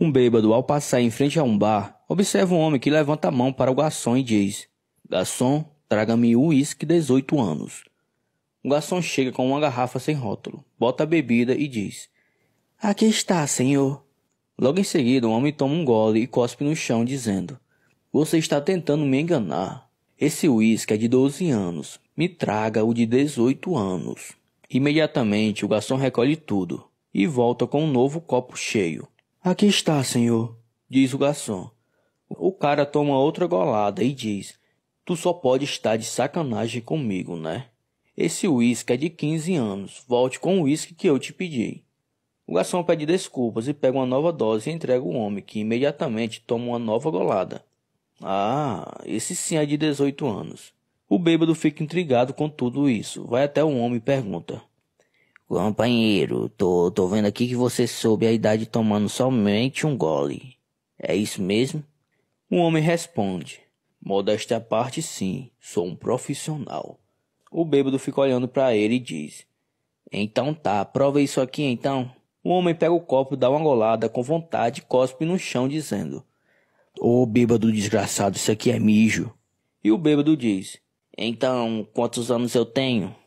Um bêbado, ao passar em frente a um bar, observa um homem que levanta a mão para o garçom e diz: Garçom, traga-me o uísque 18 anos. O garçom chega com uma garrafa sem rótulo, bota a bebida e diz: Aqui está, senhor. Logo em seguida, o um homem toma um gole e cospe no chão, dizendo: Você está tentando me enganar. Esse uísque é de 12 anos. Me traga o de 18 anos. Imediatamente, o garçom recolhe tudo e volta com um novo copo cheio. Aqui está, senhor, diz o garçom. O cara toma outra golada e diz: Tu só pode estar de sacanagem comigo, né? Esse uísque é de 15 anos. Volte com o uísque que eu te pedi. O garçom pede desculpas e pega uma nova dose e entrega o homem, que imediatamente toma uma nova golada. Ah, esse sim é de 18 anos. O bêbado fica intrigado com tudo isso. Vai até o homem e pergunta: Companheiro, tô, tô vendo aqui que você soube a idade tomando somente um gole. É isso mesmo? O homem responde: Modéstia à parte, sim, sou um profissional. O bêbado fica olhando para ele e diz: Então tá, prova isso aqui então. O homem pega o copo, dá uma golada com vontade e cospe no chão, dizendo: Ô oh, bêbado desgraçado, isso aqui é mijo. E o bêbado diz: Então, quantos anos eu tenho?